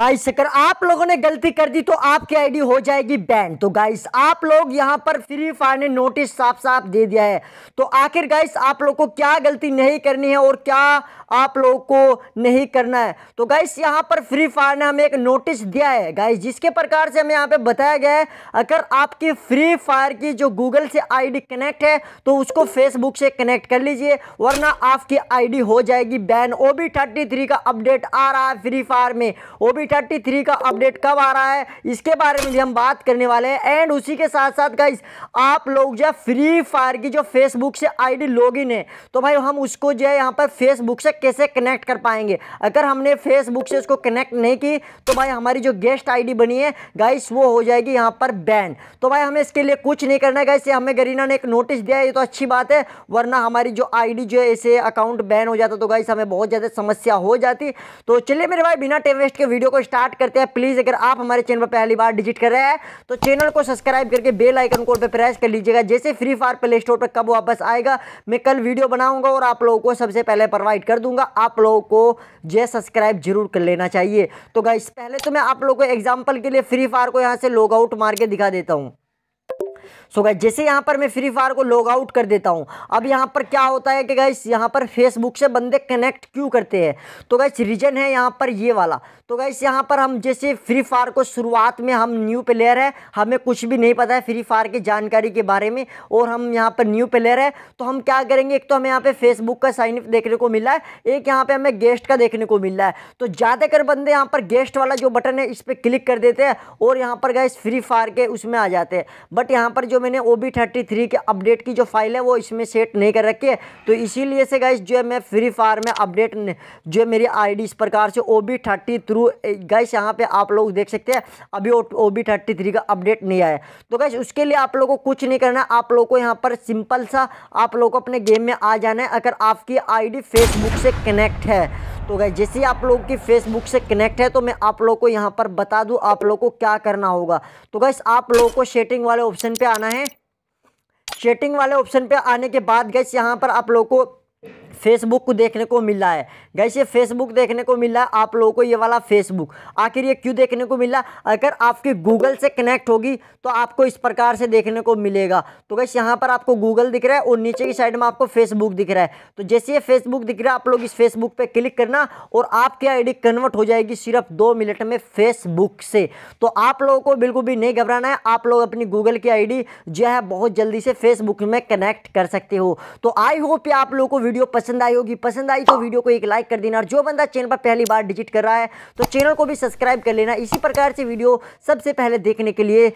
guys अगर आप लोगों ने गलती कर दी तो आपकी आईडी हो जाएगी बैन तो गाइस आप लोग यहां पर फ्री फायर ने नोटिस साफ साफ दे दिया है तो आखिर गाइस आप लोग को क्या गलती नहीं करनी है और क्या आप लोगों को नहीं करना है तो गाइस यहां पर फ्री फायर ने हमें एक नोटिस दिया है गाइस जिसके प्रकार से हमें यहाँ पे बताया गया है अगर आपकी फ्री फायर की जो गूगल से आईडी कनेक्ट है तो उसको फेसबुक से कनेक्ट कर लीजिए वरना आपकी आईडी हो जाएगी बैन ओबी थर्टी का अपडेट आ रहा है फ्री फायर में ओबी थर्टी थ्री का अपडेट कब आ रहा है इसके बारे में भी हम बात करने वाले हैं एंड उसी के साथ साथ गाइस आप लोग जो फ्री फायर की जो फेसबुक से आईडी लॉगिन है तो भाई हम उसको जो है यहाँ पर फेसबुक से कैसे कनेक्ट कर पाएंगे अगर हमने फेसबुक से उसको कनेक्ट नहीं की तो भाई हमारी जो गेस्ट आईडी बनी है गाइस वो हो जाएगी यहाँ पर बैन तो भाई हमें इसके लिए कुछ नहीं करना है गाइस हमें गरीना ने एक नोटिस दिया ये तो अच्छी बात है वरना हमारी जो आईडी जो है ऐसे अकाउंट बैन हो जाता तो गाइस हमें बहुत ज़्यादा समस्या हो जाती तो चलिए मेरे भाई बिना टेप वेस्ट के वीडियो को स्टार्ट करते हैं प्लीज़ अगर आप हमारे चैनल पर पहली बार डिजिट कर रहे हैं तो चैनल को सब्सक्राइब करके बेल आइकन कोड पर प्रेस कर लीजिएगा जैसे फ्री फायर प्ले स्टोर पर कब वापस आएगा मैं कल वीडियो बनाऊंगा और आप लोगों को सबसे पहले प्रोवाइड कर दूंगा आप लोगों को जो सब्सक्राइब जरूर कर लेना चाहिए तो गाइस पहले तो मैं आप लोगों को एग्जाम्पल के लिए फ्री फायर को यहाँ से लॉग आउट मार के दिखा देता हूँ सो गाइस जैसे यहाँ पर मैं फ्री फायर को लॉग आउट कर देता हूँ अब यहाँ पर क्या होता है कि गाइस यहाँ पर फेसबुक से बंदे कनेक्ट क्यों करते हैं तो गाइस रीजन है यहाँ पर ये वाला तो गाइस यहाँ पर हम जैसे फ्री फायर को शुरुआत में हम न्यू प्लेयर है हमें कुछ भी नहीं पता है फ्री फायर की जानकारी के बारे में और हम यहाँ पर न्यू प्लेयर है तो हम क्या करेंगे एक तो हमें यहाँ पर फेसबुक का साइन देखने को मिला है एक यहाँ पर हमें गेस्ट का देखने को मिला है तो ज़्यादातर बंदे यहाँ पर गेस्ट वाला जो बटन है इस पर क्लिक कर देते हैं और यहाँ पर गए फ्री फायर के उसमें आ जाते हैं बट यहाँ पर जो जो मैंने ओ बी थर्टी थ्री के अपडेट की जो फाइल है वो इसमें सेट नहीं कर रखी है तो इसीलिए से गाइस जो है मैं फ्री फायर में अपडेट जो है मेरी आईडी इस प्रकार से O B thirty three guys यहाँ पे आप लोग देख सकते हैं अभी ओ बी थर्टी थ्री का अपडेट नहीं आया तो गाइस उसके लिए आप लोगों को कुछ नहीं करना आप लोगों को यहाँ पर सिंपल सा आप लोगों को अपने गेम में आ जाना है अगर आपकी डी फेसबुक से कनेक्ट है तो गए जैसे आप लोग की फेसबुक से कनेक्ट है तो मैं आप लोग को यहाँ पर बता दूँ आप लोग को क्या करना होगा तो गैस आप लोग को शेटिंग वाले ऑप्शन पे आना है शेटिंग वाले ऑप्शन पे आने के बाद गैस यहाँ पर आप लोग को फेसबुक को देखने को मिला है गैस ये फेसबुक देखने को मिला है आप लोगों को ये वाला फेसबुक आखिर ये क्यों देखने को मिला अगर आपकी गूगल से कनेक्ट होगी तो आपको इस प्रकार से देखने को मिलेगा तो गैस यहाँ पर आपको गूगल दिख रहा है और नीचे की साइड में आपको फेसबुक दिख रहा है तो जैसे ये फेसबुक दिख रहा है आप लोग इस फेसबुक पर क्लिक करना और आपकी आई कन्वर्ट हो जाएगी सिर्फ दो मिनट में फेसबुक से तो आप लोगों को बिल्कुल भी नहीं घबराना है आप लोग अपनी गूगल की आई जो है बहुत जल्दी से फेसबुक में कनेक्ट कर सकते हो तो आई होप ये आप लोगों को वीडियो पसंद पसंद आई होगी पसंद आई तो वीडियो को एक लाइक कर देना और जो बंदा चैनल पर पहली बार डिजिट कर रहा है तो चैनल को भी सब्सक्राइब कर लेना इसी प्रकार से वीडियो सबसे पहले देखने के लिए